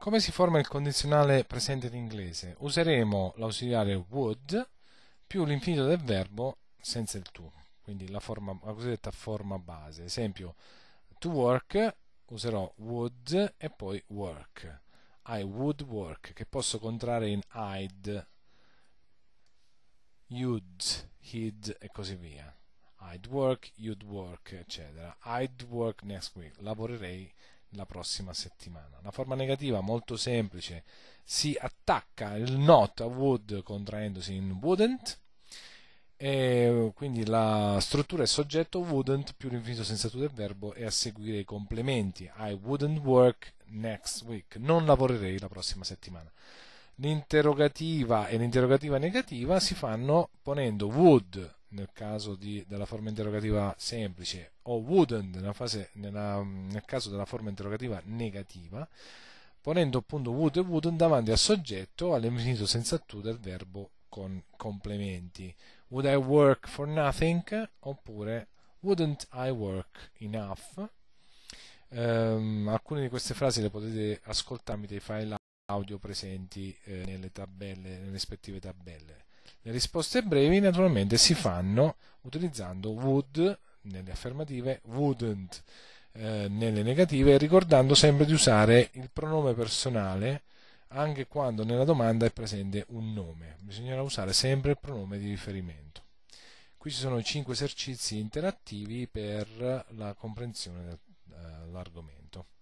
Come si forma il condizionale presente in inglese? Useremo l'ausiliare would più l'infinito del verbo senza il to, quindi la, forma, la cosiddetta forma base. Esempio, to work userò would e poi work. I would work, che posso contrarre in I'd, you'd, he'd e così via. I'd work, you'd work, eccetera. I'd work next week. Lavorerei la prossima settimana. Una forma negativa molto semplice, si attacca il not a would contraendosi in wouldn't, e quindi la struttura è soggetto wouldn't più l'infinito senza tu del verbo e a seguire i complementi I wouldn't work next week non lavorerei la prossima settimana l'interrogativa e l'interrogativa negativa si fanno ponendo would nel caso di, della forma interrogativa semplice o wouldn't nella fase, nella, nel caso della forma interrogativa negativa ponendo appunto would e wouldn't davanti al soggetto all'infinito senza tu del verbo con complementi would I work for nothing oppure wouldn't I work enough um, alcune di queste frasi le potete ascoltarmi dei file audio presenti eh, nelle, tabelle, nelle rispettive tabelle le risposte brevi naturalmente si fanno utilizzando would nelle affermative, wouldn't eh, nelle negative, ricordando sempre di usare il pronome personale anche quando nella domanda è presente un nome. Bisognerà usare sempre il pronome di riferimento. Qui ci sono 5 esercizi interattivi per la comprensione dell'argomento. Eh,